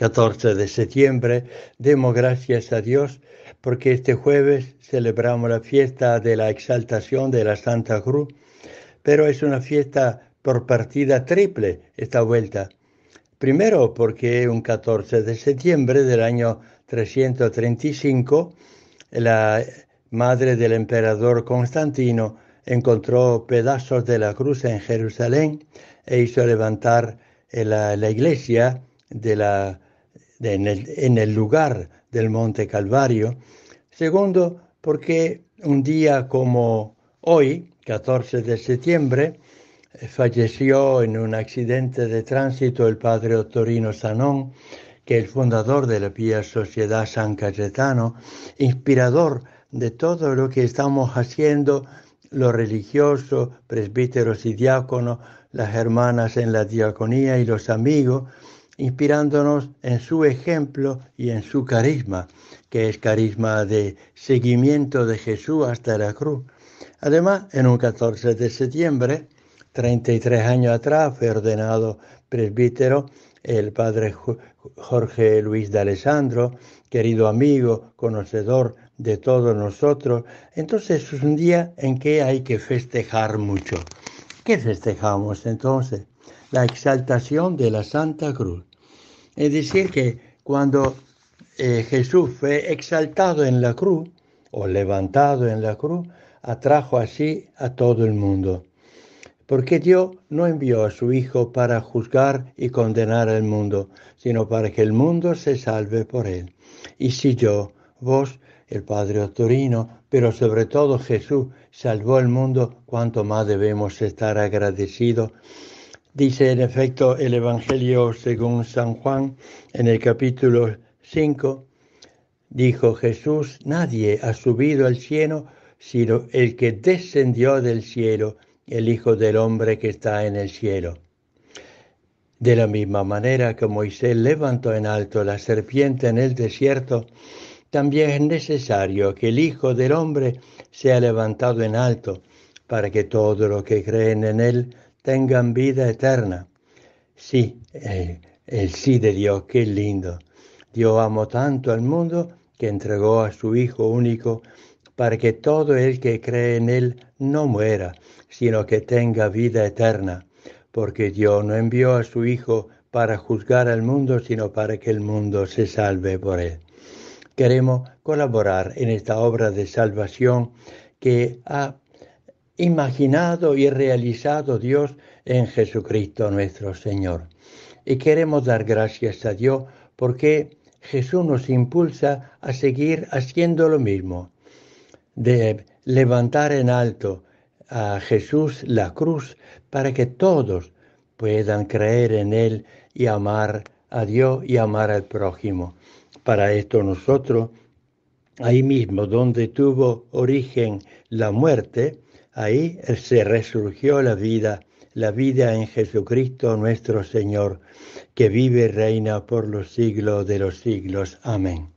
14 de septiembre, demos gracias a Dios porque este jueves celebramos la fiesta de la exaltación de la Santa Cruz, pero es una fiesta por partida triple esta vuelta. Primero porque un 14 de septiembre del año 335, la madre del emperador Constantino encontró pedazos de la cruz en Jerusalén e hizo levantar la, la iglesia de la en, el, lugar del Monte Calvario. Segundo, porque un día como hoy, 14 de septiembre, eh, falleció en un accidente de tránsito el padre Ottorino Sanón, que es fundador de la Pía Sociedad San Cayetano, inspirador de todo lo que estamos haciendo los religiosos, presbíteros y diáconos, las hermanas en la diaconía y los amigos, inspirándonos en su ejemplo y en su carisma, que es carisma de seguimiento de Jesús hasta la cruz. Además, en un 14 de septiembre, 33 años atrás, fue ordenado presbítero el padre Jorge Luis de Alessandro, querido amigo, conocedor de todos nosotros. Entonces es un día en que hay que festejar mucho. ¿Qué festejamos entonces? La exaltación de la Santa Cruz. Es decir, que cuando eh, Jesús fue exaltado en la cruz o levantado en la cruz, atrajo así a todo el mundo. Porque Dios no envió a su Hijo para juzgar y condenar al mundo, sino para que el mundo se salve por él. Y si yo, vos, el Padre Otorino, pero sobre todo Jesús, salvó el mundo, cuanto más debemos estar agradecidos Dice en efecto el Evangelio según San Juan en el capítulo 5, dijo Jesús, nadie ha subido al cielo sino el que descendió del cielo, el Hijo del Hombre que está en el cielo. De la misma manera que Moisés levantó en alto la serpiente en el desierto, también es necesario que el Hijo del Hombre sea levantado en alto, para que todo lo que creen en él tengan vida eterna. Sí, eh, el sí de Dios, qué lindo. Dios amó tanto al mundo que entregó a su Hijo único para que todo el que cree en Él no muera, sino que tenga vida eterna, porque Dios no envió a su Hijo para juzgar al mundo, sino para que el mundo se salve por Él. Queremos colaborar en esta obra de salvación que ha imaginado y realizado Dios en Jesucristo nuestro Señor. Y queremos dar gracias a Dios porque Jesús nos impulsa a seguir haciendo lo mismo, de levantar en alto a Jesús la cruz para que todos puedan creer en Él y amar a Dios y amar al prójimo. Para esto nosotros, ahí mismo donde tuvo origen la muerte, Ahí se resurgió la vida, la vida en Jesucristo nuestro Señor, que vive y reina por los siglos de los siglos. Amén.